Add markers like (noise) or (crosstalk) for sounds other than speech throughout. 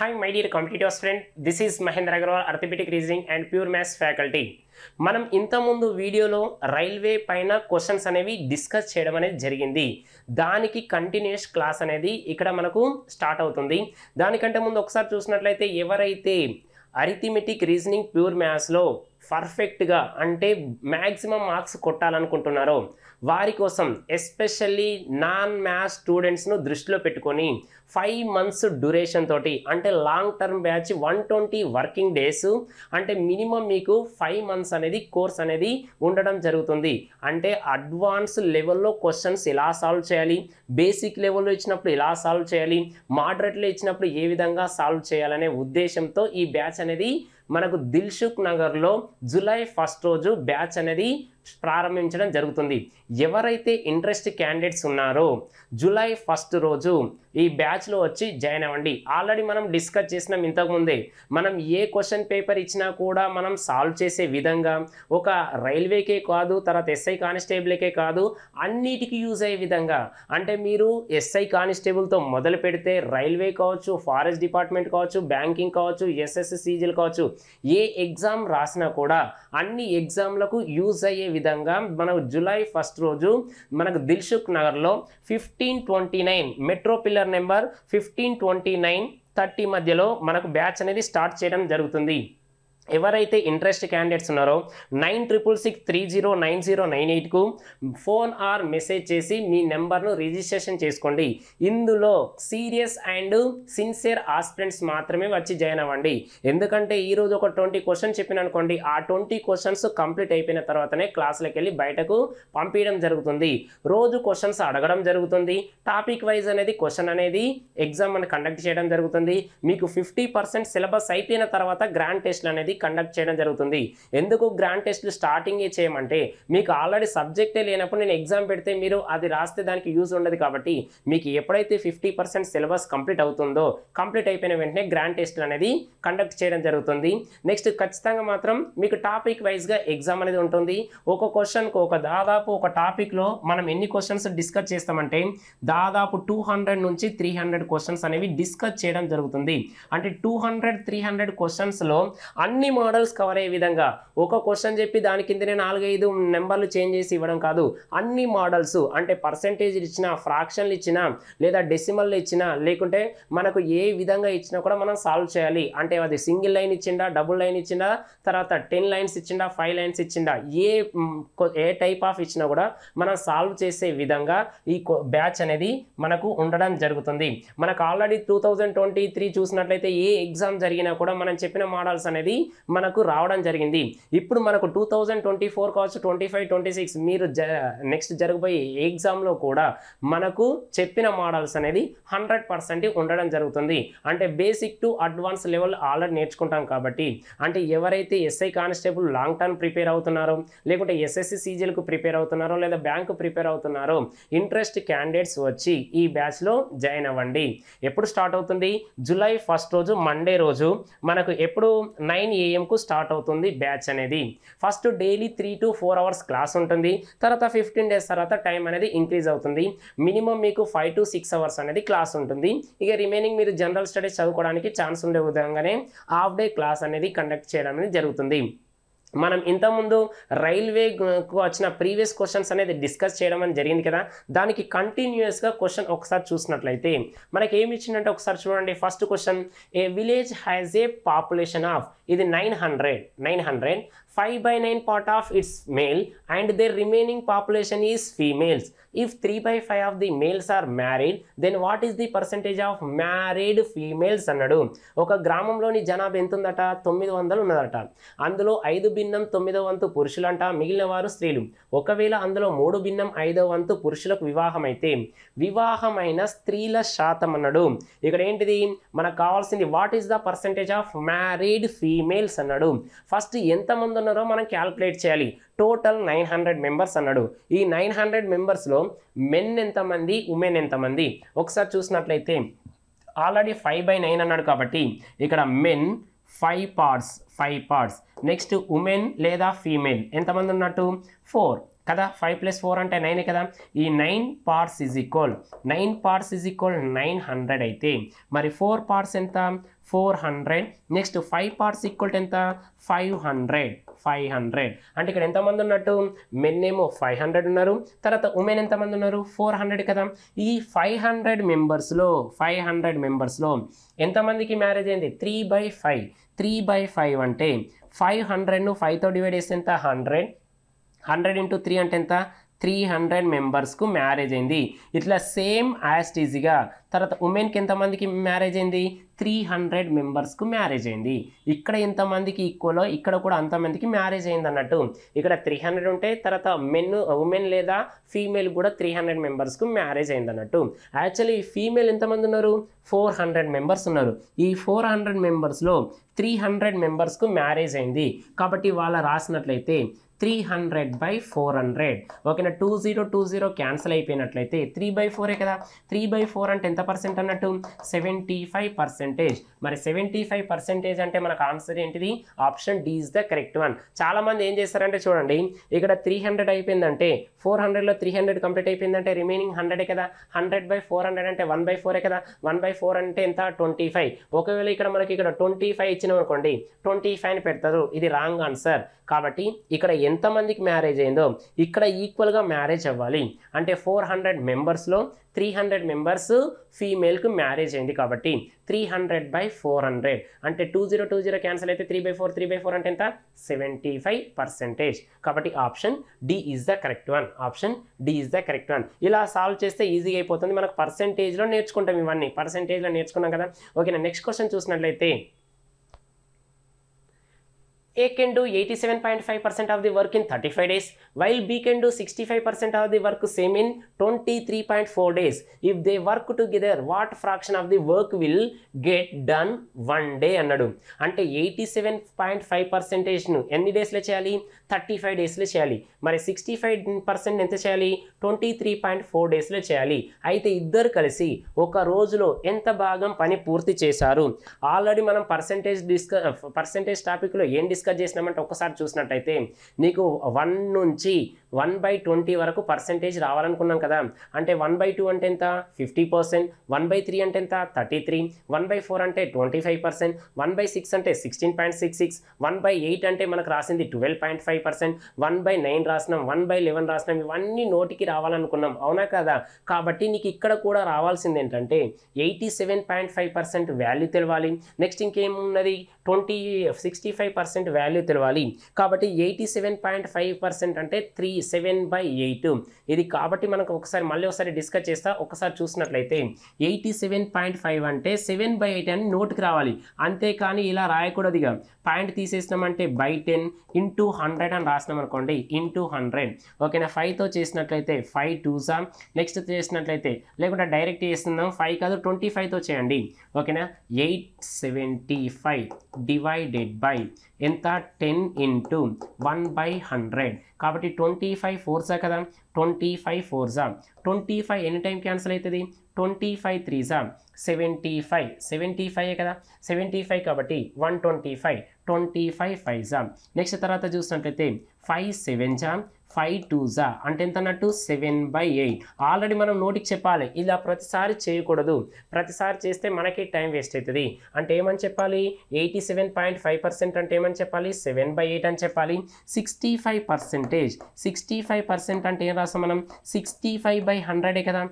Hi my dear competitive friend this is Mahendra Agarwal arithmetic reasoning and pure maths faculty మనం ఇంతకుముందు వీడియోలో railway పైన questions అనేవి డిస్కస్ చేయడం అనేది జరిగింది దానికి కంటిన్యూస్ క్లాస్ అనేది ఇక్కడ మనకు స్టార్ట్ అవుతుంది దానికంటే ముందు ఒకసారి చూసినట్లయితే ఎవరైతే అరిథిమెటిక్ రీజనింగ్ ప్యూర్ మ్యాథ్స్లో పర్ఫెక్ట్గా అంటే మ్యాక్సిమం మార్క్స్ కొట్టాలనుకుంటున్నారో వారి కోసం ఎస్పెషల్లీ నాన్ మ్యాథ్స్ స్టూడెంట్స్ను దృష్టిలో పెట్టుకొని ఫైవ్ మంత్స్ డ్యూరేషన్ తోటి అంటే long term batch one twenty working days అంటే మినిమం మీకు ఫైవ్ మంత్స్ అనేది కోర్స్ అనేది ఉండడం జరుగుతుంది అంటే అడ్వాన్స్ లెవెల్లో క్వశ్చన్స్ ఎలా సాల్వ్ చేయాలి బేసిక్ లెవెల్లో ఇచ్చినప్పుడు ఎలా సాల్వ్ చేయాలి మోడరేట్లో ఇచ్చినప్పుడు ఏ విధంగా సాల్వ్ చేయాలనే ఉద్దేశంతో ఈ బ్యాచ్ అనేది మనకు దిల్సుఖ్ నగర్లో జూలై ఫస్ట్ రోజు బ్యాచ్ అనేది ప్రారంభించడం జరుగుతుంది ఎవరైతే ఇంట్రెస్ట్ క్యాండిడేట్స్ ఉన్నారో జూలై ఫస్ట్ రోజు ఈ బ్యాచ్లో వచ్చి జాయిన్ అవ్వండి ఆల్రెడీ మనం డిస్కస్ చేసినాం ఇంతకుముందే మనం ఏ క్వశ్చన్ పేపర్ ఇచ్చినా కూడా మనం సాల్వ్ చేసే విధంగా ఒక రైల్వేకే కాదు తర్వాత ఎస్ఐ కానిస్టేబుల్కే కాదు అన్నిటికి యూజ్ అయ్యే విధంగా అంటే మీరు ఎస్ఐ కానిస్టేబుల్తో మొదలు పెడితే రైల్వే కావచ్చు ఫారెస్ట్ డిపార్ట్మెంట్ కావచ్చు బ్యాంకింగ్ కావచ్చు ఎస్ఎస్సీజీలు కావచ్చు ఏ ఎగ్జామ్ రాసినా కూడా అన్ని ఎగ్జామ్లకు యూజ్ అయ్యే విధంగా మనం జూలై ఫస్ట్ రోజు మనకు దిల్సుఖ్ నగర్లో fifteen twenty nine metro pillar serial number fifteen twenty nine thirty మధ్యలో మనకు బ్యాచ్ అనేది స్టార్ట్ చేయడం జరుగుతుంది ఎవరైతే ఇంట్రెస్ట్ క్యాండిడేట్స్ ఉన్నారో nine triple six three zero nine zero nine ఎయిట్కు ఫోన్ ఆర్ మెసేజ్ చేసి మీ నెంబర్ను రిజిస్ట్రేషన్ చేసుకోండి ఇందులో సీరియస్ అండ్ సిన్సియర్ ఆస్పిరెంట్స్ మాత్రమే వచ్చి జాయిన్ అవ్వండి ఎందుకంటే ఈరోజు ఒక ట్వంటీ క్వశ్చన్స్ చెప్పిన అనుకోండి ఆ ట్వంటీ క్వశ్చన్స్ కంప్లీట్ అయిపోయిన తర్వాతనే క్లాసులకు వెళ్ళి బయటకు పంపించడం జరుగుతుంది రోజు క్వశ్చన్స్ అడగడం జరుగుతుంది టాపిక్ వైజ్ అనేది క్వశ్చన్ అనేది ఎగ్జామ్ అని కండక్ట్ చేయడం జరుగుతుంది మీకు ఫిఫ్టీ సిలబస్ అయిపోయిన తర్వాత గ్రాండ్ టెస్ట్లు అనేది కండక్ట్ చేయడం జరుగుతుంది ఎందుకు గ్రాండ్ టెస్ట్లు స్టార్టింగే చేయమంటే మీకు ఆల్రెడీ సబ్జెక్టే లేనప్పుడు నేను ఎగ్జామ్ పెడితే మీరు అది రాస్తే దానికి యూజ్ ఉండదు కాబట్టి మీకు ఎప్పుడైతే ఫిఫ్టీ సిలబస్ కంప్లీట్ అవుతుందో కంప్లీట్ అయిపోయిన వెంటనే గ్రాండ్ టెస్ట్లు అనేది కండక్ట్ చేయడం జరుగుతుంది నెక్స్ట్ ఖచ్చితంగా మాత్రం మీకు టాపిక్ వైజ్గా ఎగ్జామ్ అనేది ఉంటుంది ఒక క్వశ్చన్కు ఒక దాదాపు ఒక టాపిక్లో మనం ఎన్ని క్వశ్చన్స్ డిస్కస్ చేస్తామంటే దాదాపు టూ నుంచి త్రీ హండ్రెడ్ క్వశ్చన్స్ అనేవి డిస్కస్ చేయడం జరుగుతుంది అంటే టూ హండ్రెడ్ త్రీ హండ్రెడ్ క్వశ్చన్స్లో అన్ని అన్ని మోడల్స్ కవర్ అయ్యే విధంగా ఒక క్వశ్చన్ చెప్పి దాని కిందనే నాలుగైదు నెంబర్లు చేంజ్ చేసి ఇవ్వడం కాదు అన్ని మోడల్స్ అంటే పర్సంటేజ్ ఇచ్చిన ఫ్రాక్షన్లు ఇచ్చినా లేదా డెసిమల్ ఇచ్చినా లేకుంటే మనకు ఏ విధంగా ఇచ్చినా కూడా మనం సాల్వ్ చేయాలి అంటే అది సింగిల్ లైన్ ఇచ్చిండా డబుల్ లైన్ ఇచ్చిండా తర్వాత టెన్ లైన్స్ ఇచ్చిండా ఫైవ్ లైన్స్ ఇచ్చిండా ఏ ఏ టైప్ ఆఫ్ ఇచ్చినా కూడా మనం సాల్వ్ చేసే విధంగా ఈ బ్యాచ్ అనేది మనకు ఉండడం జరుగుతుంది మనకు ఆల్రెడీ టూ ట్వంటీ త్రీ చూసినట్లయితే ఏ ఎగ్జామ్ జరిగినా కూడా మనం చెప్పిన మోడల్స్ అనేది మనకు రావడం జరిగింది ఇప్పుడు మనకు టూ థౌజండ్ ట్వంటీ ఫోర్ కావచ్చు ట్వంటీ ఫైవ్ ట్వంటీ సిక్స్ మీరు జ నెక్స్ట్ జరగబోయే ఎగ్జామ్లో కూడా మనకు చెప్పిన మోడల్స్ అనేది హండ్రెడ్ పర్సెంట్ ఉండడం జరుగుతుంది అంటే basic to advance level already నేర్చుకుంటాం కాబట్టి అంటే ఎవరైతే SI constable long term prepare అవుతున్నారో లేకుంటే ఎస్ఎస్సి సీజీలకు ప్రిపేర్ అవుతున్నారో లేదా బ్యాంకు ప్రిపేర్ అవుతున్నారో ఇంట్రెస్ట్ క్యాండిడేట్స్ వచ్చి ఈ బ్యాచ్లో జాయిన్ అవ్వండి ఎప్పుడు స్టార్ట్ అవుతుంది జూలై ఫస్ట్ రోజు మండే రోజు మనకు ఎప్పుడు నైన్ ఏఎంకు స్టార్ట్ అవుతుంది బ్యాచ్ అనేది first daily three to four hours class ఉంటుంది తర్వాత ఫిఫ్టీన్ డేస్ తర్వాత టైం అనేది ఇంక్రీజ్ అవుతుంది మినిమం మీకు ఫైవ్ టు సిక్స్ అవర్స్ అనేది క్లాస్ ఉంటుంది ఇక రిమైనింగ్ మీరు జనరల్ స్టడీస్ చదువుకోవడానికి ఛాన్స్ ఉండే విధంగానే హాఫ్ డే క్లాస్ అనేది కండక్ట్ చేయడం అనేది జరుగుతుంది మనం ఇంతకుముందు రైల్వే వచ్చిన ప్రీవియస్ క్వశ్చన్స్ అనేది డిస్కస్ చేయడం అని జరిగింది కదా దానికి కంటిన్యూస్గా క్వశ్చన్ ఒకసారి చూసినట్లయితే మనకి ఏమి ఇచ్చిందంటే ఒకసారి చూడండి first question a village has a population of ఇది nine hundred nine hundred 5 by 9 part of its male and their remaining population is females. If 3 by 5 of the males are married, then what is the percentage of married females అన్నాడు ఒక గ్రామంలోని జనాభా ఎంత ఉందట తొమ్మిది వందలు ఉన్నదట అందులో ఐదు భిన్నం తొమ్మిదో వంతు పురుషులంట మిగిలిన వారు స్త్రీలు ఒకవేళ అందులో మూడు భిన్నం ఐదో వంతు పురుషులకు వివాహమైతే వివాహమైన స్త్రీల శాతం అన్నాడు ఇక్కడ ఏంటిది మనకు కావాల్సింది what is the percentage of married females అన్నాడు ఫస్ట్ ఎంతమంది ఉన్న ఉన్నారో మనం క్యాల్కులేట్ చేయాలి టోటల్ నైన్ హండ్రెడ్ మెంబర్స్ అన్నాడు ఈ నైన్ హండ్రెడ్ మెంబర్స్లో మెన్ ఎంతమంది ఉమెన్ ఎంతమంది ఒకసారి చూసినట్లయితే ఆల్రెడీ ఫైవ్ బై నైన్ అన్నాడు కాబట్టి ఇక్కడ men five parts five parts next women లేదా ఫీమేల్ ఎంతమంది ఉన్నట్టు ఫోర్ కదా ఫైవ్ ప్లస్ ఫోర్ అంటే నైనే కదా ఈ nine parts is equal nine parts is equal nine hundred అయితే మరి ఫోర్ పార్ట్స్ ఎంత four hundred next five parts equal to ఎంత ఫైవ్ హండ్రెడ్ ఫైవ్ హండ్రెడ్ అంటే ఇక్కడ ఎంతమంది ఉన్నట్టు మెన్ ఏమో ఫైవ్ హండ్రెడ్ ఉన్నారు తర్వాత ఉమెన్ ఎంతమంది ఉన్నారు ఫోర్ హండ్రెడ్ కదా ఈ ఫైవ్ హండ్రెడ్ మెంబర్స్లో ఫైవ్ హండ్రెడ్ మెంబర్స్లో ఎంతమందికి మ్యారేజ్ అయింది three by five three by five అంటే ఫైవ్ హండ్రెడ్ను ఫైవ్తో డివైడ్ చేస్తే ఎంత హండ్రెడ్ హండ్రెడ్ ఇంటూ త్రీ అంటే ఎంత త్రీ హండ్రెడ్ మెంబర్స్కు మ్యారేజ్ అయింది ఇట్లా సేమ్ యాజ్ ఈజీగా తర్వాత ఉమెన్కి ఎంతమందికి మ్యారేజ్ అయింది త్రీ హండ్రెడ్ మెంబర్స్కు మ్యారేజ్ అయింది ఇక్కడ ఎంతమందికి ఈక్వలో ఇక్కడ కూడా అంతమందికి మ్యారేజ్ అయింది అన్నట్టు ఇక్కడ త్రీ హండ్రెడ్ ఉంటే తర్వాత మెన్ ఉమెన్ లేదా ఫీమేల్ కూడా త్రీ హండ్రెడ్ మెంబర్స్కు మ్యారేజ్ అయింది అన్నట్టు యాక్చువల్లీ ఫీమేల్ ఎంతమంది ఉన్నారు ఫోర్ హండ్రెడ్ మెంబర్స్ ఉన్నారు ఈ ఫోర్ హండ్రెడ్ మెంబర్స్లో త్రీ హండ్రెడ్ మెంబర్స్కు మ్యారేజ్ అయింది కాబట్టి వాళ్ళ రాసినట్లయితే three hundred by four hundred ఓకేనా two zero two zero cancel అయిపోయినట్లయితే త్రీ బై ఫోరే కదా త్రీ బై ఫోర్ అంటే ఎంత పర్సెంట్ అన్నట్టు సెవెంటీ ఫైవ్ పర్సెంటేజ్ మరి సెవెంటీ ఫైవ్ పర్సెంటేజ్ అంటే మనకు ఆన్సర్ ఏంటిది option D is the correct one చాలామంది ఏం చేస్తారంటే చూడండి ఇక్కడ త్రీ హండ్రెడ్ అయిపోయిందంటే ఫోర్ హండ్రెడ్లో త్రీ హండ్రెడ్ కంప్లీట్ అయిపోయిందంటే రిమైనింగ్ హండ్రెడే కదా హండ్రెడ్ బై ఫోర్ హండ్రెడ్ అంటే వన్ బై ఫోరే కదా వన్ బై ఫోర్ అంటే ఎంత ట్వంటీ ఫైవ్ ఒకవేళ ఇక్కడ మనకి ఇక్కడ ట్వంటీ ఫైవ్ ఇచ్చినాం అనుకోండి ట్వంటీ ఫైవ్ అని పెడతారు ఇది రాంగ్ ఆన్సర్ కాబట్టి ఇక్కడ ఎంతమందికి మ్యారేజ్ అయిందో ఇక్కడ ఈక్వల్గా మ్యారేజ్ అవ్వాలి అంటే ఫోర్ హండ్రెడ్ మెంబర్స్లో త్రీ హండ్రెడ్ మెంబర్స్ ఫీమేల్కు మ్యారేజ్ అయింది కాబట్టి three hundred by four hundred అంటే two zero two zero cancel అయితే three by four three by four అంటే ఎంత సెవెంటీ ఫైవ్ పర్సెంటేజ్ కాబట్టి option D is the correct one option D is the correct one ఇలా solve చేస్తే ఈజీగా అయిపోతుంది మనకు పర్సెంటేజ్లో నేర్చుకుంటాం ఇవన్నీ పర్సెంటేజ్లో నేర్చుకున్నాం కదా ఓకేనా నెక్స్ట్ క్వశ్చన్ చూసినట్లయితే A can do 87.5% of the work in 35 days, while B can do 65% of the work same in 23.4 days. If they work together, what fraction of the work will get done one day అన్నాడు అంటే eighty seven point five పర్సెంటేజ్ను ఎన్ని డేస్లో చేయాలి thirty five డేస్లో చేయాలి మరి sixty five percent ఎంత చేయాలి ట్వంటీ త్రీ పాయింట్ ఫోర్ డేస్లో చేయాలి అయితే ఇద్దరు కలిసి ఒక రోజులో ఎంత భాగం పని పూర్తి చేశారు ఆల్రెడీ మనం పర్సెంటేజ్ డిస్క పర్సెంటేజ్ టాపిక్లో ఏం డిస్కస్ చేసినామంటే ఒకసారి చూసినట్టయితే నీకు వన్ నుంచి వన్ బై ట్వంటీ వరకు పర్సంటేజ్ రావాలనుకున్నాం కదా అంటే వన్ బై టూ అంటే ఎంత fifty percent one by three అంటే ఎంత thirty three one by four అంటే twenty five percent one by six అంటే sixteen point six six one by eight అంటే మనకు రాసింది twelve point five percent one by nine రాసినాం వన్ బై లెవెన్ రాసినాం ఇవన్నీ నోటికి రావాలనుకున్నాం అవునా కదా కాబట్టి నీకు ఇక్కడ కూడా రావాల్సింది ఏంటంటే eighty seven point five percent value తెలవాలి నెక్స్ట్ ఇంకేమున్నది twenty sixty five percent value తెలవాలి కాబట్టి eighty seven point five percent అంటే త్రీ సెవెన్ బై ఎయిట్ ఇది కాబట్టి మనకు ఒకసారి మళ్ళీ ఒకసారి డిస్కస్ చేస్తా ఒకసారి చూసినట్లయితే ఎయిటీ సెవెన్ పాయింట్ ఫైవ్ అంటే సెవెన్ బై ఎయిట్ అని నోట్కి రావాలి అంతేకాని ఇలా రాయకూడదు ఇక పాయింట్ తీసేసినామంటే బై టెన్ ఇంటూ హండ్రెడ్ అని రాసినాం అనుకోండి ఇంటూ హండ్రెడ్ ఓకేనా ఫైవ్తో చేసినట్లయితే ఫైవ్ టూసా నెక్స్ట్ చేసినట్లయితే లేకుంటే డైరెక్ట్ చేస్తున్నాం ఫైవ్ కాదు ట్వంటీ ఫైవ్తో చేయండి ఓకేనా eight seventy five divided by ఎంత ten into one by hundred కాబట్టి ట్వంటీ ఫైవ్ ఫోర్సా కదా ట్వంటీ ఫైవ్ ఫోర్సా twenty five any time cancel అవుతుంది ట్వంటీ ఫైవ్ త్రీసా సెవెంటీ ఫైవ్ సెవెంటీ ఫైవ్ కదా సెవెంటీ ఫైవ్ కాబట్టి one twenty five twenty five five next తర్వాత చూసినట్లయితే ఫైవ్ సెవెన్ జా ఫైవ్ టూ జా అంటే ఎంత అన్నట్టు సెవెన్ బై ఎయిట్ ఆల్రెడీ మనం నోటికి చెప్పాలి ఇలా ప్రతిసారి చేయకూడదు ప్రతిసారి చేస్తే మనకి టైం వేస్ట్ అవుతుంది అంటే ఏమని చెప్పాలి eighty seven point five percent అంటే ఏమని చెప్పాలి సెవెన్ బై ఎయిట్ అని చెప్పాలి sixty five percentage sixty five percent అంటే ఏం రాస్తాం మనం సిక్స్టీ ఫైవ్ బై కదా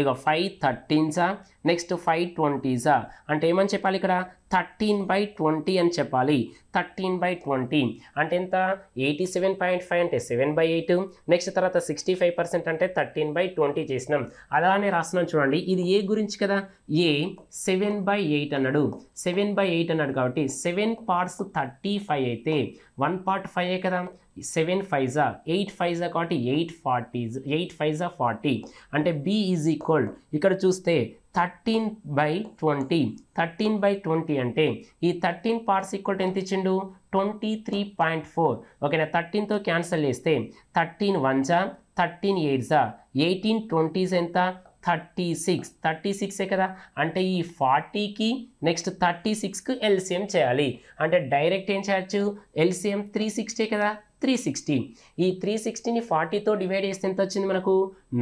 ఇక ఫైవ్ థర్టీన్సా నెక్స్ట్ ఫైవ్ ట్వంటీసా అంటే ఏమని చెప్పాలి ఇక్కడ థర్టీన్ బై ట్వంటీ అని చెప్పాలి థర్టీన్ బై ట్వంటీ అంటే ఎంత ఎయిటీ సెవెన్ పాయింట్ ఫైవ్ అంటే సెవెన్ బై ఎయిట్ నెక్స్ట్ తర్వాత సిక్స్టీ ఫైవ్ పర్సెంట్ అంటే థర్టీన్ బై ట్వంటీ చేసినాం అలానే రాస్తున్నాం చూడండి ఇది ఏ గురించి కదా ఏ సెవెన్ బై ఎయిట్ అన్నాడు సెవెన్ బై ఎయిట్ అన్నాడు కాబట్టి సెవెన్ పార్ట్స్ థర్టీ ఫైవ్ అయితే వన్ పార్ట్ ఫైవ్ కదా సెవెన్ ఫైజా ఎయిట్ ఫైజా కాబట్టి ఎయిట్ ఫార్టీ ఎయిట్ ఫైజా ఫార్టీ అంటే బి ఈజ్ ఈక్వల్ ఇక్కడ చూస్తే thirteen by twenty thirteen by twenty అంటే ఈ థర్టీన్ పార్ట్స్ ఈక్వల్ ఎంత ఇచ్చిండు ట్వంటీ త్రీ పాయింట్ ఫోర్ ఓకేనా థర్టీన్తో క్యాన్సల్ చేస్తే థర్టీన్ వన్జా థర్టీన్ ఎయిట్జా ఎయిటీన్ ట్వంటీస్ ఎంత థర్టీ సిక్స్ థర్టీ సిక్సే కదా అంటే ఈ ఫార్టీకి నెక్స్ట్ థర్టీ సిక్స్కి ఎల్సిఎం చేయాలి అంటే డైరెక్ట్ ఏం చేయొచ్చు ఎల్సిఎం త్రీ సిక్స్టీ కదా త్రీ సిక్స్టీ ఈ త్రీ సిక్స్టీని ఫార్టీతో డివైడ్ చేస్తే ఎంత వచ్చింది మనకు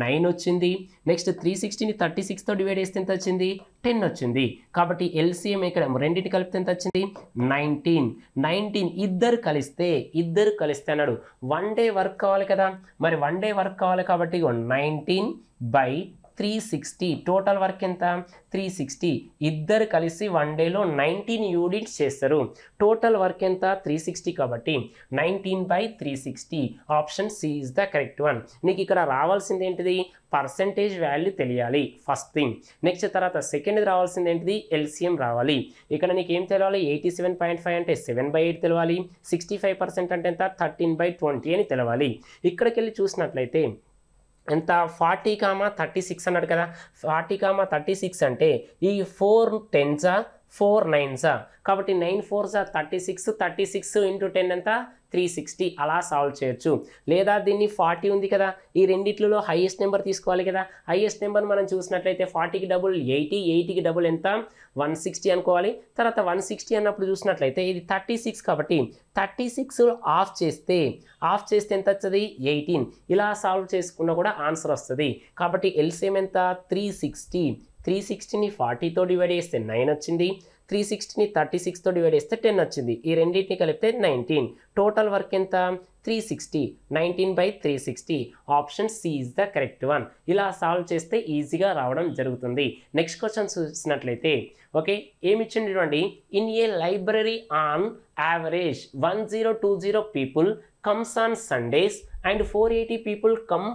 నైన్ వచ్చింది నెక్స్ట్ త్రీ సిక్స్టీని థర్టీ సిక్స్తో డివైడ్ చేస్తే ఎంత వచ్చింది టెన్ వచ్చింది కాబట్టి ఎల్సిఎం ఇక్కడ రెండింటి కలిపితే ఎంత వచ్చింది నైన్టీన్ నైన్టీన్ ఇద్దరు కలిస్తే ఇద్దరు కలిస్తే అన్నాడు వన్ డే వర్క్ కావాలి కదా మరి వన్ డే వర్క్ కావాలి కాబట్టి nineteen by three sixty total work ఎంత త్రీ సిక్స్టీ ఇద్దరు కలిసి వన్ డేలో నైన్టీన్ యూనిట్స్ చేస్తారు టోటల్ వర్క్ ఎంత త్రీ సిక్స్టీ కాబట్టి nineteen by three sixty option C is the correct one నీకు ఇక్కడ రావాల్సింది ఏంటిది పర్సంటేజ్ వాల్యూ తెలియాలి ఫస్ట్ థింగ్ నెక్స్ట్ తర్వాత సెకండ్ రావాల్సింది ఏంటిది ఎల్సిఎం రావాలి ఇక్కడ నీకు ఏం తెలియాలి ఎయిటీ సెవెన్ పాయింట్ ఫైవ్ అంటే సెవెన్ బై ఎయిట్ తెలియాలి సిక్స్టీ ఫైవ్ పర్సెంట్ అంటే ఎంత థర్టీన్ బై ట్వంటీ అని తెలవాలి ఇక్కడికి వెళ్ళి చూసినట్లయితే ఎంత ఫార్టీ కామా థర్టీ సిక్స్ అన్నాడు కదా ఫార్టీ కామా థర్టీ సిక్స్ అంటే ఈ ఫోర్ టెన్సా ఫోర్ నైన్సా కాబట్టి నైన్ ఫోర్సా thirty six thirty six into ten ఎంత త్రీ సిక్స్టీ అలా సాల్వ్ చేయొచ్చు లేదా దీన్ని ఫార్టీ ఉంది కదా ఈ రెండిట్లలో హైయెస్ట్ నెంబర్ తీసుకోవాలి కదా హైయెస్ట్ నెంబర్ మనం చూసినట్లయితే ఫార్టీకి డబుల్ ఎయిటీ ఎయిటీకి డబుల్ ఎంత వన్ సిక్స్టీ అనుకోవాలి తర్వాత వన్ సిక్స్టీ అన్నప్పుడు చూసినట్లయితే ఇది థర్టీ సిక్స్ కాబట్టి థర్టీ సిక్స్ ఆఫ్ చేస్తే ఆఫ్ చేస్తే ఎంత వచ్చింది ఎయిటీన్ ఇలా సాల్వ్ చేసుకున్నా కూడా ఆన్సర్ వస్తుంది కాబట్టి ఎల్సిఎం ఎంత త్రీ సిక్స్టీ త్రీ సిక్స్టీని ఫార్టీతో డివైడ్ చేస్తే నైన్ వచ్చింది త్రీ సిక్స్టీని థర్టీ సిక్స్తో డివైడ్ చేస్తే టెన్ వచ్చింది ఈ రెండింటిని కలిపితే నైన్టీన్ టోటల్ వర్క్ ఎంత three sixty nineteen by three sixty option C is the correct one ఇలా సాల్వ్ చేస్తే ఈజీగా రావడం జరుగుతుంది నెక్స్ట్ క్వశ్చన్ చూసినట్లయితే ఓకే ఏమి ఇచ్చింది చూడండి in a library on average one zero two zero people comes on Sundays and four eighty people come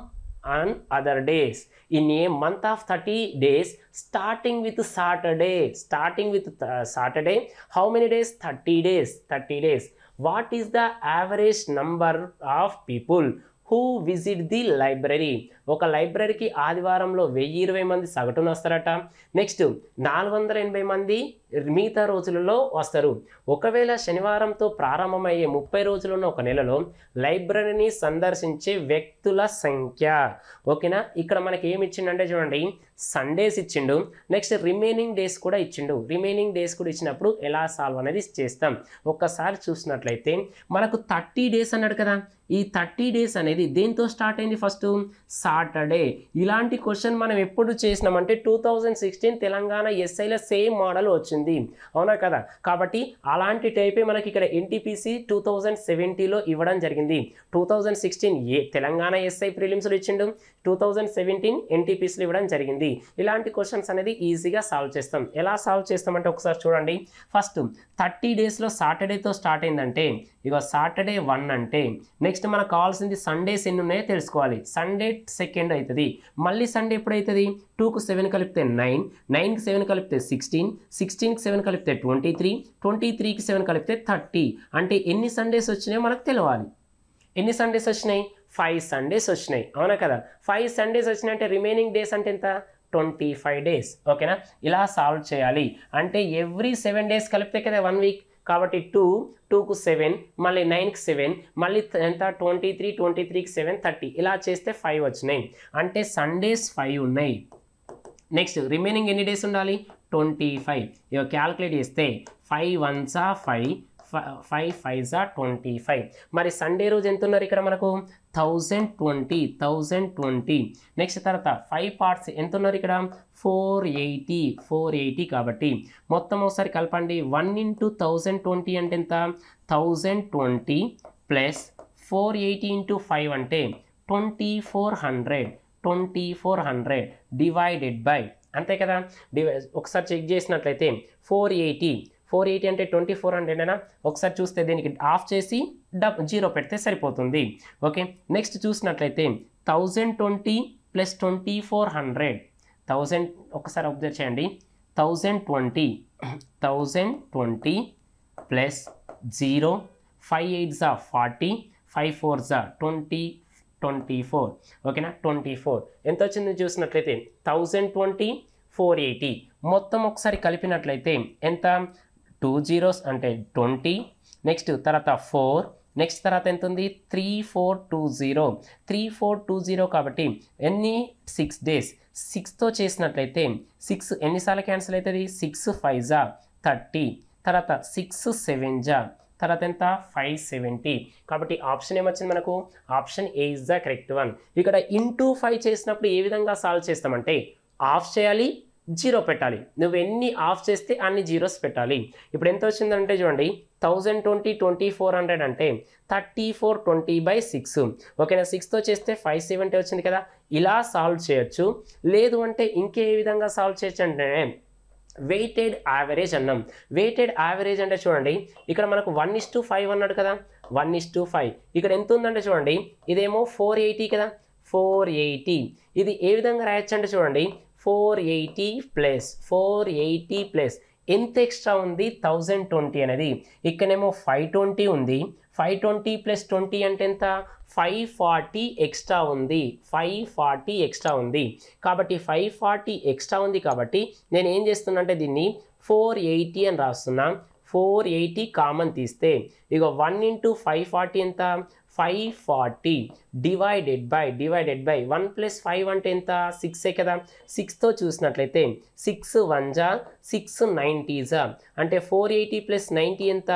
on other days in a month of 30 days starting with saturday starting with uh, saturday how many days 30 days 30 days what is the average number of people who visit the library ఒక లైబ్రరీకి ఆదివారంలో వెయ్యి ఇరవై మంది సగటున వస్తారట next నాలుగు వందల ఎనభై మంది మిగతా రోజులలో వస్తారు ఒకవేళ శనివారంతో ప్రారంభమయ్యే ముప్పై రోజులున్న ఒక నెలలో లైబ్రరీని సందర్శించే వ్యక్తుల సంఖ్య ఓకేనా ఇక్కడ మనకి ఏమి ఇచ్చిండంటే చూడండి సండేస్ ఇచ్చిండు నెక్స్ట్ రిమైనింగ్ డేస్ కూడా ఇచ్చిండు రిమైనింగ్ డేస్ కూడా ఇచ్చినప్పుడు ఎలా సాల్వ్ అనేది చేస్తాం ఒక్కసారి చూసినట్లయితే మనకు థర్టీ డేస్ అన్నాడు కదా ఈ థర్టీ డేస్ అనేది దేంతో స్టార్ట్ అయింది ఫస్ట్ సా సాటర్డే ఇలాంటి క్వశ్చన్ మనం ఎప్పుడు చేసినామంటే టూ థౌజండ్ సిక్స్టీన్ తెలంగాణ ఎస్ఐల సేమ్ మోడల్ వచ్చింది అవునా కదా కాబట్టి అలాంటి టైపే మనకి ఇక్కడ ఎన్టీపీసీ టూ థౌజండ్ సెవెంటీలో ఇవ్వడం జరిగింది టూ థౌజండ్ సిక్స్టీన్ ఏ తెలంగాణ ఎస్ఐ ప్రిలిమ్స్లో ఇచ్చిండు టూ థౌజండ్ సెవెంటీన్ ఎన్టీపీసీలు ఇవ్వడం జరిగింది ఇలాంటి క్వశ్చన్స్ అనేది ఈజీగా సాల్వ్ చేస్తాం ఎలా సాల్వ్ చేస్తామంటే ఒకసారి చూడండి ఫస్ట్ థర్టీ డేస్లో సాటర్డేతో స్టార్ట్ అయిందంటే ఇక సాటర్డే వన్ అంటే నెక్స్ట్ మనకు కావాల్సింది సండేస్ ఎన్ని ఉన్నాయో తెలుసుకోవాలి సండే సెకండ్ అవుతుంది మళ్ళీ సండే ఎప్పుడైతుంది టూకు సెవెన్ కలిపితే నైన్ నైన్కి సెవెన్ కలిపితే సిక్స్టీన్ సిక్స్టీన్కి సెవెన్ కలిపితే ట్వంటీ త్రీ ట్వంటీ త్రీకి సెవెన్ కలిపితే థర్టీ అంటే ఎన్ని సండేస్ వచ్చినాయో మనకు తెలియాలి ఎన్ని సండేస్ వచ్చినాయి ఫైవ్ సండేస్ వచ్చినాయి అవునా కదా ఫైవ్ సండేస్ వచ్చినాయంటే రిమైనింగ్ డేస్ అంటే ఎంత ట్వంటీ ఫైవ్ డేస్ ఓకేనా ఇలా సాల్వ్ చేయాలి అంటే ఎవ్రీ సెవెన్ డేస్ కలిపితే కదా వన్ వీక్ కాబట్టి టూ టూకు సెవెన్ మళ్ళీ నైన్కి సెవెన్ మళ్ళీ ఎంత ట్వంటీ త్రీ ట్వంటీ త్రీకి సెవెన్ థర్టీ ఇలా చేస్తే ఫైవ్ వచ్చినాయి అంటే సండేస్ ఫైవ్ ఉన్నాయి నెక్స్ట్ రిమైనింగ్ ఎన్ని డేస్ ఉండాలి ట్వంటీ ఫైవ్ ఇక క్యాల్కులేట్ చేస్తే ఫైవ్ వన్సా ఫైవ్ ఫైవ్ ఫైవ్ జా ట్వంటీ ఫైవ్ మరి సండే రోజు ఎంత ఉన్నారు ఇక్కడ మనకు thousand twenty thousand twenty next తర్వాత ఫైవ్ పార్ట్స్ ఎంత ఉన్నారు ఇక్కడ ఫోర్ ఎయిటీ ఫోర్ ఎయిటీ కాబట్టి మొత్తం ఒకసారి కలపండి వన్ ఇంటూ థౌజండ్ ట్వంటీ అంటే ఎంత thousand twenty plus four eighty into five అంటే twenty four hundred twenty four hundred divided by అంతే కదా డివై ఒకసారి చెక్ చేసినట్లయితే ఫోర్ ఎయిటీ ఫోర్ ఎయిటీ అంటే ట్వంటీ ఫోర్ అయినా ఒకసారి చూస్తే దీనికి ఆఫ్ చేసి డబ్ జీరో పెడితే సరిపోతుంది ఓకే నెక్స్ట్ చూసినట్లయితే thousand twenty plus twenty four hundred thousand ఒకసారి అబ్జర్వ్ చేయండి thousand twenty thousand twenty plus zero five eight జా ఫార్టీ ఫైవ్ ఫోర్ జా ట్వంటీ ట్వంటీ ఫోర్ ఓకేనా ట్వంటీ ఫోర్ ఎంత వచ్చింది చూసినట్లయితే థౌజండ్ ట్వంటీ ఫోర్ ఎయిటీ మొత్తం ఒకసారి కలిపినట్లయితే ఎంత టూ జీరోస్ అంటే ట్వంటీ నెక్స్ట్ తర్వాత ఫోర్ నెక్స్ట్ తర్వాత ఎంత ఉంది three four two zero three four two zero కాబట్టి ఎన్ని సిక్స్ డేస్ సిక్స్తో చేసినట్లయితే సిక్స్ ఎన్నిసార్లు క్యాన్సిల్ అవుతుంది సిక్స్ ఫైవ్ జా థర్టీ తర్వాత సిక్స్ సెవెన్ జా తర్వాత ఎంత ఫైవ్ సెవెంటీ కాబట్టి ఆప్షన్ ఏమొచ్చింది మనకు option A is the correct one ఇక్కడ ఇంటూ ఫైవ్ చేసినప్పుడు ఏ విధంగా సాల్వ్ చేస్తామంటే ఆఫ్ చేయాలి జీరో పెట్టాలి నువ్వు ఎన్ని ఆఫ్ చేస్తే అన్ని జీరోస్ పెట్టాలి ఇప్పుడు ఎంత వచ్చిందంటే చూడండి thousand twenty twenty four hundred అంటే thirty four twenty by six ఓకేనా సిక్స్తో చేస్తే ఫైవ్ సెవెంటీ వచ్చింది కదా ఇలా సాల్వ్ చేయొచ్చు లేదు అంటే ఇంకే విధంగా సాల్వ్ చేయొచ్చు అంటే వెయిటెడ్ యావరేజ్ అన్నాం వెయిటెడ్ యావరేజ్ అంటే చూడండి ఇక్కడ మనకు వన్ ఇస్ టు ఫైవ్ అన్నాడు కదా వన్ ఇస్ టు ఫైవ్ ఇక్కడ ఎంత ఉందంటే చూడండి ఇదేమో ఫోర్ ఎయిటీ కదా ఫోర్ ఎయిటీ ఇది ఏ విధంగా రాయొచ్చు అంటే చూడండి four eighty plus four eighty plus ఎంత ఎక్స్ట్రా ఉంది థౌజండ్ ట్వంటీ అనేది ఇక్కడేమో ఫైవ్ ట్వంటీ ఉంది ఫైవ్ ట్వంటీ ప్లస్ ట్వంటీ అంటే ఎంత ఫైవ్ ఫార్టీ ఎక్స్ట్రా ఉంది ఫైవ్ ఫార్టీ ఎక్స్ట్రా ఉంది కాబట్టి ఫైవ్ ఫార్టీ ఎక్స్ట్రా ఉంది కాబట్టి నేను ఏం చేస్తున్నా అంటే దీన్ని ఫోర్ ఎయిటీ అని రాస్తున్నా ఫోర్ ఎయిటీ కామన్ తీస్తే ఇక వన్ ఇంటూ ఫైవ్ ఫార్టీ ఎంత five forty divided by divided by one plus five అంటే ఎంత సిక్సే కదా సిక్స్తో చూసినట్లయితే సిక్స్ వన్ జా సిక్స్ నైంటీ జా అంటే ఫోర్ ఎయిటీ ప్లస్ నైంటీ ఎంత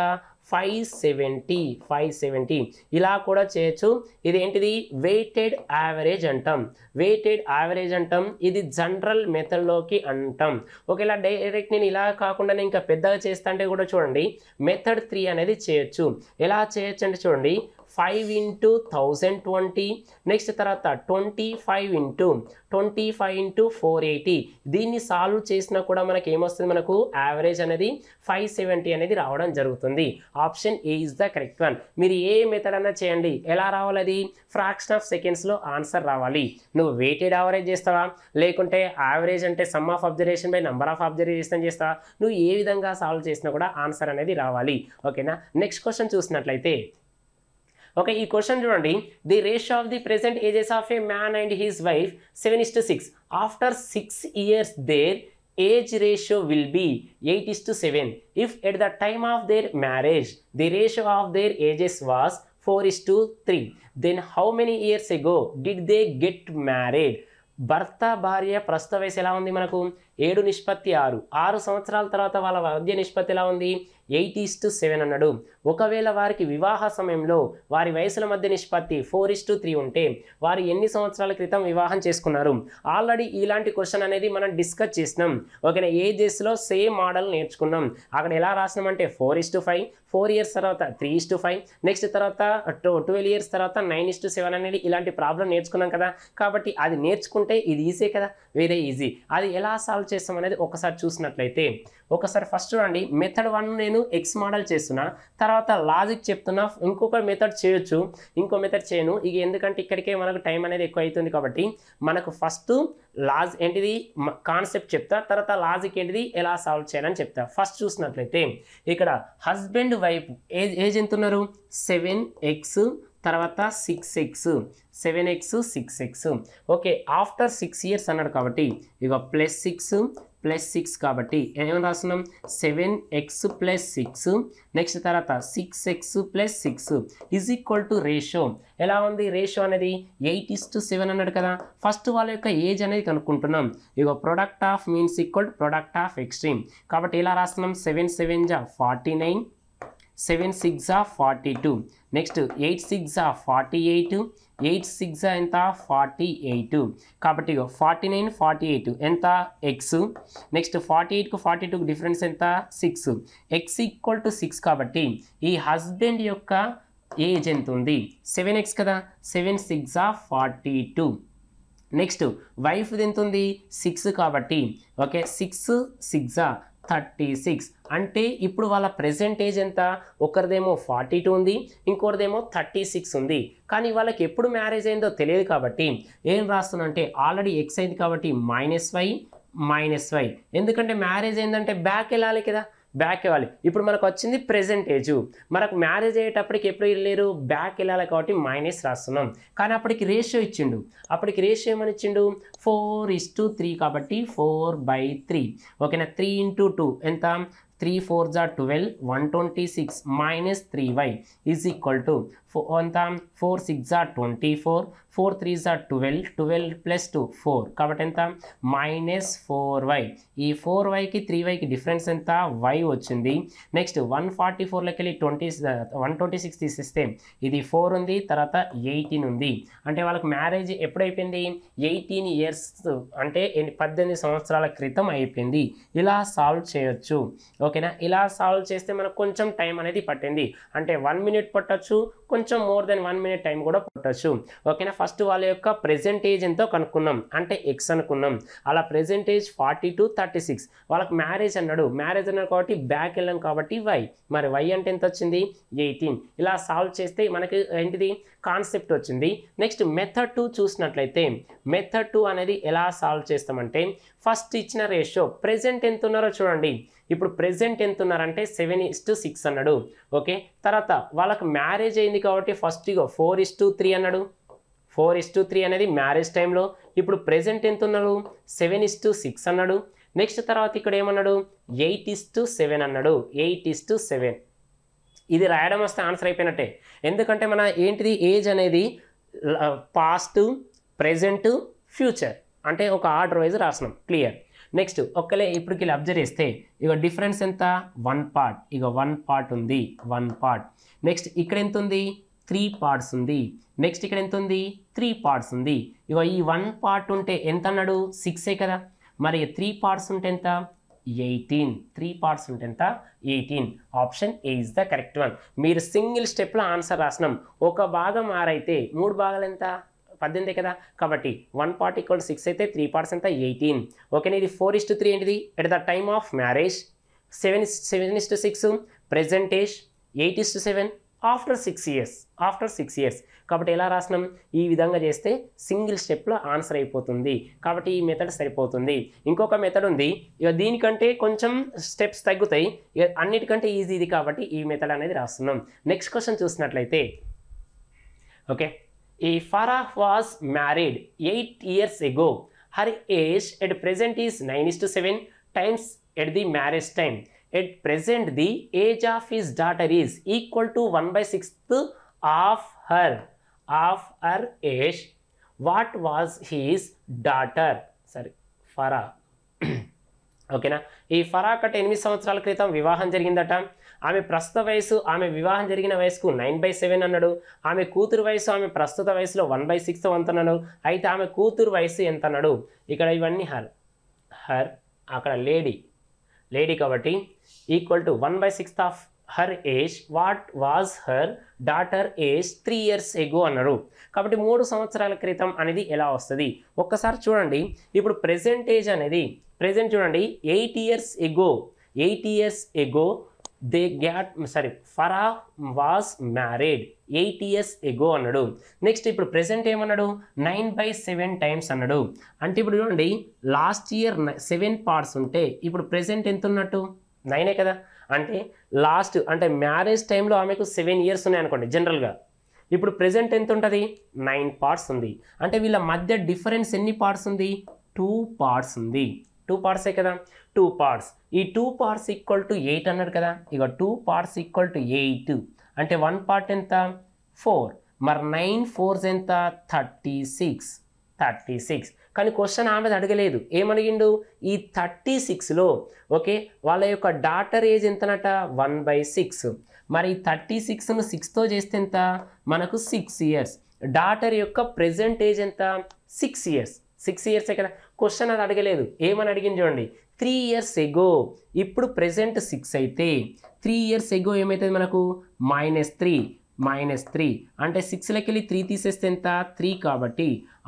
ఫైవ్ సెవెంటీ ఫైవ్ సెవెంటీ ఇలా కూడా చేయొచ్చు ఇదేంటిది వెయిటెడ్ యావరేజ్ అంటాం వెయిటెడ్ యావరేజ్ అంటాం ఇది జనరల్ మెథడ్లోకి అంటాం ఒకవేళ డైరెక్ట్ నేను ఇలా కాకుండా ఇంకా పెద్దగా చేస్తా అంటే కూడా చూడండి మెథడ్ త్రీ అనేది చేయొచ్చు ఎలా చేయొచ్చు అంటే చూడండి five into thousand twenty next తర్వాత twenty five into twenty five into four eighty దీన్ని సాల్వ్ చేసినా కూడా మనకి ఏమొస్తుంది మనకు యావరేజ్ అనేది ఫైవ్ సెవెంటీ అనేది రావడం జరుగుతుంది option A is the correct one మీరు ఏ మెథడ్ అన్నా చేయండి ఎలా రావాలి అది ఫ్రాక్షన్ ఆఫ్ సెకండ్స్లో ఆన్సర్ రావాలి నువ్వు వెయిటెడ్ యావరేజ్ చేస్తావా లేకుంటే యావరేజ్ అంటే sum of observation by number of observation చేస్తావా నువ్వు ఏ విధంగా సాల్వ్ చేసినా కూడా ఆన్సర్ అనేది రావాలి ఓకేనా నెక్స్ట్ క్వశ్చన్ చూసినట్లయితే ఓకే ఈ క్వశ్చన్ చూడండి the ratio of the present ages of a man and his wife seven is to six after six years their age ratio will be eight is to seven if at the time of their marriage the ratio of their ages was four is to three then how many years ago did they get married భర్త భార్య ప్రస్తుత వయసు ఎలా ఉంది మనకు ఏడు నిష్పత్తి ఆరు ఆరు సంవత్సరాల తర్వాత వాళ్ళ వైద్య నిష్పత్తి ఎలా ఉంది ఎయిట్ ఈస్ టు సెవెన్ అన్నాడు ఒకవేళ వారికి వివాహ సమయంలో వారి వయసుల మధ్య నిష్పత్తి ఫోర్ ఇస్ టు త్రీ ఉంటే వారు ఎన్ని సంవత్సరాల క్రితం వివాహం చేసుకున్నారు ఆల్రెడీ ఇలాంటి క్వశ్చన్ అనేది మనం డిస్కస్ చేసినాం ఓకేనా ఏజెస్లో సేమ్ మోడల్ నేర్చుకున్నాం అక్కడ ఎలా రాసినామంటే four is to five four years తర్వాత three is to five next తర్వాత ట్వెల్వ్ ఇయర్స్ తర్వాత నైన్ ఇస్ టు సెవెన్ అనేది ఇలాంటి ప్రాబ్లం నేర్చుకున్నాం కదా కాబట్టి అది నేర్చుకుంటే ఇది ఈజీ కదా వెరీ ఈజీ అది ఎలా సాల్వ్ చేస్తాం అనేది ఒకసారి చూసినట్లయితే ఒకసారి ఫస్ట్ చూడండి మెథడ్ వన్ నేను ఎక్స్ మోడల్ చేస్తున్నా తర్వాత లాజిక్ చెప్తున్నా ఇంకొక మెథడ్ చేయొచ్చు ఇంకో మెథడ్ చేయను ఇక ఎందుకంటే ఇక్కడికే మనకు టైం అనేది ఎక్కువ అవుతుంది కాబట్టి మనకు ఫస్ట్ లాజ్ ఏంటిది కాన్సెప్ట్ చెప్తా తర్వాత లాజిక్ ఏంటిది ఎలా సాల్వ్ చేయాలని చెప్తా ఫస్ట్ చూసినట్లయితే ఇక్కడ హస్బెండ్ వైఫ్ ఏజ్ ఏజ్ ఎంత ఉన్నారు సెవెన్ ఎక్స్ తర్వాత six X seven X six X okay after six years అన్నాడు కాబట్టి ఇక ప్లస్ సిక్స్ ప్లస్ సిక్స్ కాబట్టి ఏమని రాస్తున్నాం seven X plus six next తర్వాత six X plus six is equal to ratio ఎలా ఉంది రేషో అనేది ఎయిట్ ఇస్ టు సెవెన్ అన్నాడు కదా ఫస్ట్ వాళ్ళ యొక్క ఏజ్ అనేది కనుక్కుంటున్నాం ఇక product of means equal product of extreme కాబట్టి ఎలా రాస్తున్నాం సెవెన్ సెవెన్ జా forty nine seven six forty two next eight six forty eight eight six ఎంత ఫార్టీ ఎయిట్ కాబట్టి ఫార్టీ నైన్ ఫార్టీ ఎయిట్ ఎంత ఎక్స్ నెక్స్ట్ ఫార్టీ ఎయిట్కు forty టూకి difference ఎంత six x equal to six కాబట్టి ఈ husband యొక్క ఏజ్ ఎంత ఉంది సెవెన్ ఎక్స్ కదా seven six forty two next wife ఎంత ఉంది సిక్స్ కాబట్టి okay six six thirty six అంటే ఇప్పుడు వాళ్ళ ప్రెసెంటేజ్ ఏజ్ ఎంత ఒకరిదేమో ఫార్టీ టూ ఉంది ఇంకోరిదేమో థర్టీ సిక్స్ ఉంది కానీ వాళ్ళకి ఎప్పుడు మ్యారేజ్ అయిందో తెలియదు కాబట్టి ఏం రాస్తుందంటే ఆల్రెడీ ఎక్స్ అయింది కాబట్టి మైనస్ వై మైనస్ వై ఎందుకంటే మ్యారేజ్ ఏంటంటే బ్యాక్ వెళ్ళాలి కదా బ్యాక్ ఇవ్వాలి ఇప్పుడు మనకు వచ్చింది ఏజ్ మనకు మ్యారేజ్ అయ్యేటప్పటికి ఎప్పుడు వెళ్ళలేరు బ్యాక్ వెళ్ళాలి కాబట్టి మైనస్ రాస్తున్నాం కానీ అప్పటికి రేషియో ఇచ్చిండు అప్పటికి రేషియో ఏమని ఇచ్చిండు ఫోర్ ఇస్ టు త్రీ కాబట్టి ఫోర్ బై త్రీ ఓకేనా త్రీ ఇంటూ టూ ఎంత త్రీ ఫోర్ జా twelve one twenty six minus three y is equal to four తామ్ four six or twenty four four three or twelve twelve plus two four కాబట్టి ఎంత minus four y ఈ four వైకి three వైకి difference ఎంత y వచ్చింది next one forty ఫోర్లోకి వెళ్ళి ట్వంటీ వన్ ట్వంటీ సిక్స్ తీసిస్తే ఇది ఫోర్ ఉంది తర్వాత ఎయిటీన్ ఉంది అంటే వాళ్ళకి మ్యారేజ్ ఎప్పుడైపోయింది ఎయిటీన్ ఇయర్స్ అంటే పద్దెనిమిది సంవత్సరాల క్రితం అయిపోయింది ఇలా సాల్వ్ చేయొచ్చు ఓకేనా ఇలా సాల్వ్ చేస్తే మనకు కొంచెం టైం అనేది పట్టింది అంటే వన్ మినిట్ పట్టచ్చు కొంచెం కొంచెం more than one minute time కూడా పట్టచ్చు ఓకేనా ఫస్ట్ వాళ్ళ యొక్క ప్రెజెంటేజ్ ఎంతో కనుక్కున్నాం అంటే ఎక్స్ అనుకున్నాం అలా present age forty to thirty six వాళ్ళకి మ్యారేజ్ అన్నాడు మ్యారేజ్ అన్నాడు కాబట్టి బ్యాక్ వెళ్ళాం కాబట్టి వై మరి వై అంటే ఎంత వచ్చింది ఎయిటీన్ ఇలా సాల్వ్ చేస్తే మనకి ఏంటిది కాన్సెప్ట్ వచ్చింది నెక్స్ట్ మెథడ్ టూ చూసినట్లయితే మెథడ్ టూ అనేది ఎలా సాల్వ్ చేస్తామంటే ఫస్ట్ ఇచ్చిన రేషియో ప్రెజెంట్ ఎంత ఉన్నారో చూడండి ఇప్పుడు ప్రెసెంట్ ఎంత ఉన్నారంటే సెవెన్ ఇస్ టు సిక్స్ అన్నాడు ఓకే తర్వాత వాళ్ళకి మ్యారేజ్ అయింది కాబట్టి ఫస్ట్ ఇగో ఫోర్ ఇస్ టు త్రీ అన్నాడు ఫోర్ ఇస్ టు త్రీ అనేది మ్యారేజ్ టైంలో ఇప్పుడు ప్రెసెంట్ ఎంత ఉన్నాడు సెవెన్ ఇస్ టు సిక్స్ అన్నాడు నెక్స్ట్ తర్వాత ఇక్కడ ఏమన్నాడు ఎయిట్ ఇస్ టు సెవెన్ అన్నాడు ఎయిట్ ఇస్ టు సెవెన్ ఇది రాయడం వస్తే ఆన్సర్ అయిపోయినట్టే ఎందుకంటే మన ఏంటిది ఏజ్ అనేది పాస్ట్ ప్రెజెంటు ఫ్యూచర్ అంటే ఒక ఆర్డర్ వైజ్ రాసినాం క్లియర్ నెక్స్ట్ ఒక్కలే ఇప్పటికి వెళ్ళి అబ్జర్వ్ చేస్తే ఇక డిఫరెన్స్ ఎంత వన్ పార్ట్ ఇక వన్ పార్ట్ ఉంది వన్ పార్ట్ నెక్స్ట్ ఇక్కడ ఎంత ఉంది త్రీ పార్ట్స్ ఉంది నెక్స్ట్ ఇక్కడ ఎంత ఉంది త్రీ పార్ట్స్ ఉంది ఇక ఈ వన్ పార్ట్ ఉంటే ఎంత అన్నాడు సిక్సే కదా మరి త్రీ పార్ట్స్ ఉంటే ఎంత ఎయిటీన్ త్రీ పార్ట్స్ ఉంటే ఎంత eighteen option A is the correct one మీరు సింగిల్ స్టెప్లో ఆన్సర్ రాసినాం ఒక భాగం ఆరైతే మూడు భాగాలు ఎంత పద్దెనిమిది కదా కాబట్టి వన్ పార్ట్ ఈక్వల్ సిక్స్ అయితే త్రీ పార్ట్స్ అంతా ఎయిటీన్ ఓకే ఇది ఫోర్ ఇస్ టు త్రీ ఏంటిది at the time of marriage seven seven is to six present age eight is to seven after six years after six years కాబట్టి ఎలా రాసినాం ఈ విధంగా చేస్తే single స్టెప్లో answer అయిపోతుంది కాబట్టి ఈ మెథడ్ సరిపోతుంది ఇంకొక మెథడ్ ఉంది ఇక దీనికంటే కొంచెం స్టెప్స్ తగ్గుతాయి అన్నిటికంటే ఈజీ ఇది కాబట్టి ఈ మెథడ్ అనేది రాస్తున్నాం నెక్స్ట్ క్వశ్చన్ చూసినట్లయితే okay Farah was married 8 years ago. Her age at present is 9 to 7 times at the marriage time. At present, the age of his daughter is equal to 1 by 6th of her, of her age. What was his daughter? Sorry, Farah. (clears throat) Okay, Farah ఈ ఫరాకట్ ఎనిమిది సంవత్సరాల క్రితం వివాహం జరిగిందట ఆమె ప్రస్తుత వయసు ఆమె వివాహం జరిగిన వయసుకు నైన్ బై సెవెన్ అన్నాడు ఆమె కూతురు వయసు ఆమె ప్రస్తుత వయసులో వన్ బై సిక్స్ వంత అన్నాడు అయితే ఆమె కూతురు వయసు ఎంత అన్నాడు ఇక్కడ ఇవన్నీ హర్ హర్ అక్కడ లేడీ లేడీ కాబట్టి equal to one by sixth of her age what was her daughter age three years ago అన్నారు కాబట్టి మూడు సంవత్సరాల క్రితం అనేది ఎలా వస్తుంది ఒక్కసారి చూడండి ఇప్పుడు ప్రెజెంట్ ఏజ్ అనేది ప్రెజెంట్ చూడండి eight years ago eight years ago they got sorry Farah was married eight years ago అన్నాడు నెక్స్ట్ ఇప్పుడు ప్రెసెంట్ ఏమన్నాడు నైన్ బై సెవెన్ టైమ్స్ అన్నాడు అంటే ఇప్పుడు చూడండి లాస్ట్ ఇయర్ సెవెన్ పార్ట్స్ ఉంటే ఇప్పుడు ప్రెసెంట్ ఎంత ఉన్నట్టు నైనే కదా అంటే లాస్ట్ అంటే మ్యారేజ్ టైంలో ఆమెకు సెవెన్ ఇయర్స్ ఉన్నాయి అనుకోండి జనరల్గా ఇప్పుడు ప్రెసెంట్ ఎంత ఉంటుంది నైన్ పార్ట్స్ ఉంది అంటే వీళ్ళ మధ్య డిఫరెన్స్ ఎన్ని పార్ట్స్ ఉంది టూ పార్ట్స్ ఉంది టూ పార్ట్సే కదా టూ పార్ట్స్ ఈ two parts equal to eight అన్నారు కదా ఇక two parts equal to eight అంటే వన్ పార్ట్ ఎంత ఫోర్ మరి నైన్ ఫోర్స్ ఎంత థర్టీ సిక్స్ థర్టీ సిక్స్ కానీ క్వశ్చన్ ఆమెది అడగలేదు ఏమడిగిండు ఈ థర్టీ సిక్స్లో ఓకే వాళ్ళ యొక్క డాటర్ ఏజ్ ఎంతనట వన్ బై సిక్స్ మరి థర్టీ సిక్స్ను సిక్స్తో చేస్తే ఎంత మనకు సిక్స్ ఇయర్స్ డాటర్ యొక్క ప్రజెంట్ ఏజ్ ఎంత సిక్స్ ఇయర్స్ సిక్స్ ఇయర్సే కదా క్వశ్చన్ అది అడగలేదు ఏమని అడిగింది చూడండి త్రీ ఇయర్స్ ఎగో ఇప్పుడు ప్రెసెంట్ సిక్స్ అయితే త్రీ ఇయర్స్ ఎగో ఏమవుతుంది మనకు మైనస్ త్రీ మైనస్ త్రీ అంటే సిక్స్లోకి వెళ్ళి త్రీ తీసేస్తే ఎంత త్రీ కాబట్టి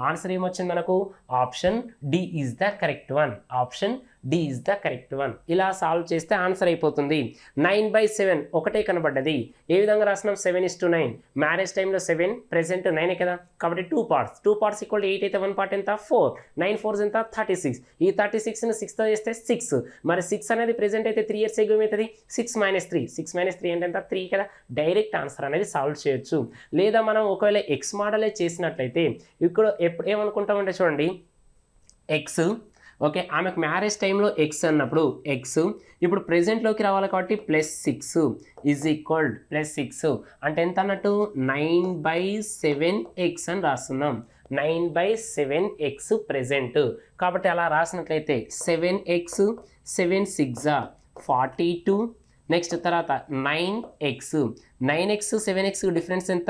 ఆన్సర్ ఏమొచ్చింది మనకు option D is the correct one option D is the correct one ఇలా సాల్వ్ చేస్తే ఆన్సర్ అయిపోతుంది నైన్ బై సెవెన్ ఒకటే కనబడ్డది ఏ విధంగా రాసినాం seven is to nine marriage టైంలో సెవెన్ ప్రెసెంట్ నైనే కదా కాబట్టి two parts two parts equal eight అయితే వన్ పార్ట్ ఎంత ఫోర్ నైన్ ఫోర్స్ ఎంత థర్టీ సిక్స్ ఈ థర్టీ సిక్స్ని సిక్స్తో చేస్తే సిక్స్ మరి సిక్స్ అనేది ప్రెసెంట్ అయితే three years ఎగ్గుమవుతుంది six minus three six minus three అంటే ఎంత త్రీ కదా డైరెక్ట్ ఆన్సర్ అనేది సాల్వ్ చేయొచ్చు లేదా మనం ఒకవేళ ఎక్స్ మోడలే చేసినట్లయితే ఇక్కడ ఎప్పుడు ఏమనుకుంటామంటే చూడండి ఎక్స్ ఓకే ఆమెకు మ్యారేజ్ టైంలో ఎక్స్ అన్నప్పుడు ఎక్స్ ఇప్పుడు ప్రెజెంట్లోకి రావాలి కాబట్టి plus six is equal plus six అంటే ఎంత అన్నట్టు నైన్ బై సెవెన్ ఎక్స్ అని రాస్తున్నాం nine by seven x present కాబట్టి అలా రాసినట్లయితే seven x seven six forty two next తర్వాత nine x nine x seven x difference ఎంత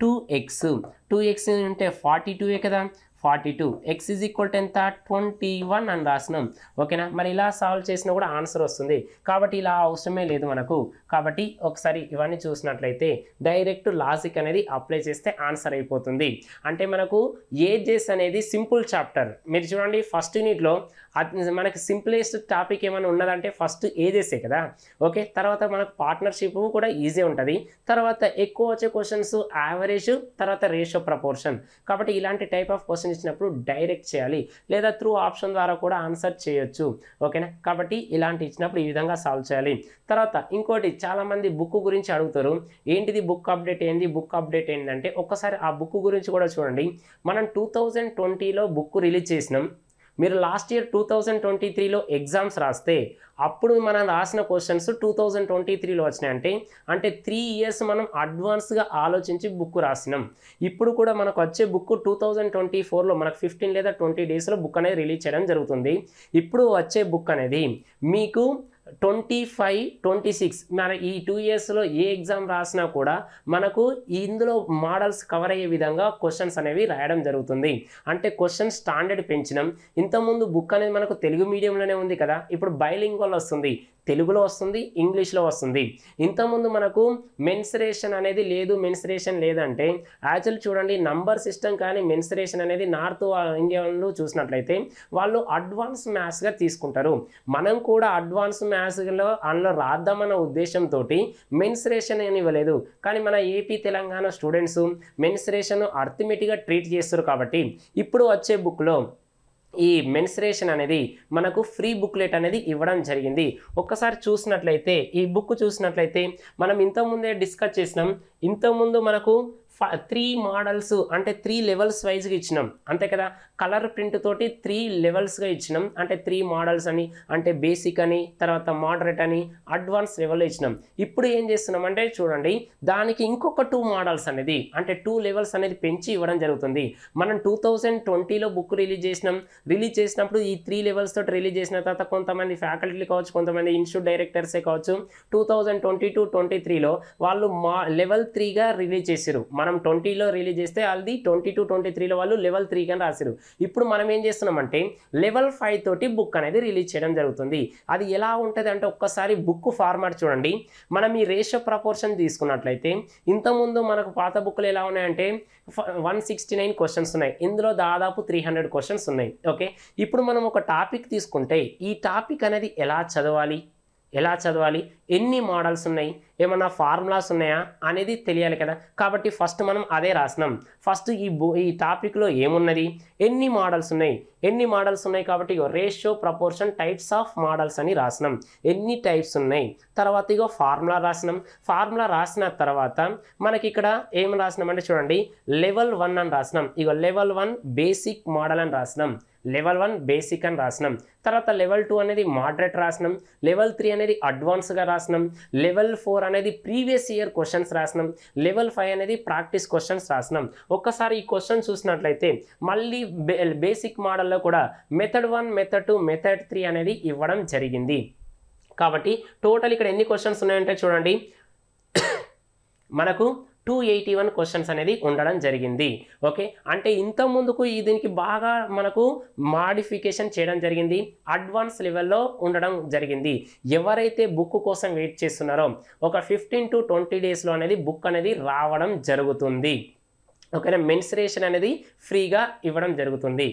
టూ ఎక్స్ టూ ఎక్స్ అంటే ఫార్టీ టూ కదా forty two x is equal to ఎంత twenty one అని రాసినాం ఓకేనా మరి ఇలా సాల్వ్ చేసినా కూడా ఆన్సర్ వస్తుంది కాబట్టి ఇలా అవసరమే లేదు మనకు కాబట్టి ఒకసారి ఇవన్నీ చూసినట్లయితే డైరెక్ట్ లాజిక్ అనేది అప్లై చేస్తే ఆన్సర్ అయిపోతుంది అంటే మనకు ఏజెస్ అనేది సింపుల్ చాప్టర్ మీరు చూడండి ఫస్ట్ యూనిట్లో మనకి సింపులెస్ట్ టాపిక్ ఏమైనా ఉన్నదంటే ఫస్ట్ ఏజెసే కదా ఓకే తర్వాత మనకు పార్ట్నర్షిప్ కూడా ఈజీ ఉంటుంది తర్వాత ఎక్కువ వచ్చే క్వశ్చన్స్ యావరేజ్ తర్వాత రేషియో ప్రపోర్షన్ కాబట్టి ఇలాంటి టైప్ ఆఫ్ క్వశ్చన్ ఇచ్చినప్పుడు డైరెక్ట్ చేయాలి లేదా త్రూ ఆప్షన్ ద్వారా కూడా ఆన్సర్ చేయొచ్చు ఓకేనా కాబట్టి ఇలాంటి ఇచ్చినప్పుడు ఈ విధంగా సాల్వ్ చేయాలి తర్వాత ఇంకోటి చాలామంది బుక్ గురించి అడుగుతారు ఏంటిది బుక్ అప్డేట్ ఏంది బుక్ అప్డేట్ ఏంటంటే ఒకసారి ఆ బుక్ గురించి కూడా చూడండి మనం టూ థౌజండ్ ట్వంటీలో బుక్ రిలీజ్ చేసినాం మీరు last year two thousand twenty త్రీలో ఎగ్జామ్స్ రాస్తే అప్పుడు మనం రాసిన క్వశ్చన్స్ టూ థౌజండ్ ట్వంటీ త్రీలో వచ్చినాయంటే అంటే త్రీ ఇయర్స్ మనం అడ్వాన్స్గా ఆలోచించి బుక్ రాసినాం ఇప్పుడు కూడా మనకు వచ్చే బుక్ టూ థౌజండ్ ట్వంటీ ఫోర్లో మనకు ఫిఫ్టీన్ లేదా ట్వంటీ డేస్లో బుక్ అనేది రిలీజ్ చేయడం జరుగుతుంది ఇప్పుడు వచ్చే బుక్ అనేది మీకు ట్వంటీ ఫైవ్ ట్వంటీ సిక్స్ మన ఈ టూ ఇయర్స్లో ఏ ఎగ్జామ్ రాసినా కూడా మనకు ఇందులో మోడల్స్ కవర్ అయ్యే విధంగా క్వశ్చన్స్ అనేవి రాయడం జరుగుతుంది అంటే క్వశ్చన్ స్టాండర్డ్ పెంచినాం ఇంతకుముందు బుక్ అనేది మనకు తెలుగు మీడియంలోనే ఉంది కదా ఇప్పుడు బైలింగ్వల్ వస్తుంది తెలుగులో వస్తుంది ఇంగ్లీష్లో వస్తుంది ఇంతకుముందు మనకు మెన్సరేషన్ అనేది లేదు మెన్సరేషన్ లేదంటే యాక్చువల్ చూడండి నంబర్ సిస్టమ్ కానీ మెన్సరేషన్ అనేది నార్త్ ఇండియాలో చూసినట్లయితే వాళ్ళు అడ్వాన్స్ మ్యాథ్స్గా తీసుకుంటారు మనం కూడా అడ్వాన్స్ మ్యాథ్స్ మ్యాథ్స్లో అందులో రాద్దామన్న ఉద్దేశంతో మెన్స్రేషన్ అని ఇవ్వలేదు కానీ మన ఏపీ తెలంగాణ స్టూడెంట్స్ మెన్స్రేషన్ అర్థమెటిక్గా ట్రీట్ చేస్తారు కాబట్టి ఇప్పుడు వచ్చే బుక్లో ఈ మెన్స్రేషన్ అనేది మనకు ఫ్రీ బుక్లెట్ అనేది ఇవ్వడం జరిగింది ఒక్కసారి చూసినట్లయితే ఈ బుక్ చూసినట్లయితే మనం ఇంతకుముందే డిస్కస్ చేసినాం ఇంతకుముందు మనకు త్రీ మోడల్స్ అంటే త్రీ లెవెల్స్ వైజ్గా ఇచ్చినాం అంతే కదా కలర్ ప్రింట్ తోటి త్రీ లెవెల్స్గా ఇచ్చినాం అంటే త్రీ మోడల్స్ అని అంటే బేసిక్ అని తర్వాత మోడరేట్ అని అడ్వాన్స్ లెవెల్ ఇచ్చినాం ఇప్పుడు ఏం చేస్తున్నాం అంటే చూడండి దానికి ఇంకొక టూ మోడల్స్ అనేది అంటే టూ లెవెల్స్ అనేది పెంచి ఇవ్వడం జరుగుతుంది మనం టూ థౌజండ్ ట్వంటీలో బుక్ రిలీజ్ చేసినాం రిలీజ్ చేసినప్పుడు ఈ త్రీ లెవెల్స్ తోటి రిలీజ్ చేసిన తర్వాత కొంతమంది ఫ్యాకల్టీలు కావచ్చు కొంతమంది ఇన్స్టిట్యూట్ డైరెక్టర్సే కావచ్చు two thousand twenty two twenty త్రీలో వాళ్ళు మా లెవెల్ త్రీగా రిలీజ్ చేశారు మన మనం ట్వంటీలో రిలీజ్ చేస్తే అది ట్వంటీ టూ ట్వంటీ త్రీలో వాళ్ళు లెవెల్ త్రీ కానీ రాశారు ఇప్పుడు మనం ఏం చేస్తున్నామంటే లెవెల్ ఫైవ్ తోటి బుక్ అనేది రిలీజ్ చేయడం జరుగుతుంది అది ఎలా ఉంటుంది అంటే ఒక్కసారి బుక్ ఫార్మాట్ చూడండి మనం ఈ రేషియో ప్రపోర్షన్ తీసుకున్నట్లయితే ఇంతకుముందు మనకు పాత బుక్లు ఎలా ఉన్నాయంటే వన్ సిక్స్టీ నైన్ క్వశ్చన్స్ ఉన్నాయి ఇందులో దాదాపు త్రీ హండ్రెడ్ క్వశ్చన్స్ ఉన్నాయి ఓకే ఇప్పుడు మనం ఒక టాపిక్ తీసుకుంటే ఈ టాపిక్ అనేది ఎలా చదవాలి ఎలా చదవాలి ఎన్ని మోడల్స్ ఉన్నాయి ఏమన్నా ఫార్ములాస్ ఉన్నాయా అనేది తెలియాలి కదా కాబట్టి ఫస్ట్ మనం అదే రాసినాం ఫస్ట్ ఈ బో ఈ టాపిక్లో ఏమున్నది ఎన్ని మోడల్స్ ఉన్నాయి ఎన్ని మోడల్స్ ఉన్నాయి కాబట్టి ratio proportion types of models అని రాసినాం ఎన్ని టైప్స్ ఉన్నాయి తర్వాత ఇగో ఫార్ములా రాసినాం ఫార్ములా రాసిన తర్వాత మనకి ఇక్కడ ఏం రాసినామంటే చూడండి లెవెల్ వన్ అని రాసినాం ఇగో లెవెల్ వన్ బేసిక్ మోడల్ అని రాసినాం లెవెల్ వన్ బేసిక్ అని రాసినాం తర్వాత లెవెల్ టూ అనేది మాడరేట్ రాసినాం లెవెల్ త్రీ అనేది అడ్వాన్స్గా రాసినాం లెవెల్ ఫోర్ అనేది ప్రీవియస్ ఇయర్ క్వశ్చన్స్ రాసినాం లెవెల్ ఫైవ్ అనేది ప్రాక్టీస్ క్వశ్చన్స్ రాసినాం ఒక్కసారి ఈ క్వశ్చన్ చూసినట్లయితే మళ్ళీ బేసిక్ మోడల్లో కూడా method one method two method three అనేది ఇవ్వడం జరిగింది కాబట్టి టోటల్ ఇక్కడ ఎన్ని క్వశ్చన్స్ ఉన్నాయంటే చూడండి (coughs) మనకు టూ ఎయిటీ వన్ క్వశ్చన్స్ అనేది ఉండడం జరిగింది ఓకే అంటే ఇంత ముందుకు దీనికి బాగా మనకు మాడిఫికేషన్ చేయడం జరిగింది అడ్వాన్స్ లెవెల్లో ఉండడం జరిగింది ఎవరైతే బుక్ కోసం వెయిట్ చేస్తున్నారో ఒక ఫిఫ్టీన్ టు ట్వంటీ డేస్లో అనేది బుక్ అనేది రావడం జరుగుతుంది ఓకేనా మెన్సరేషన్ అనేది ఫ్రీగా ఇవ్వడం జరుగుతుంది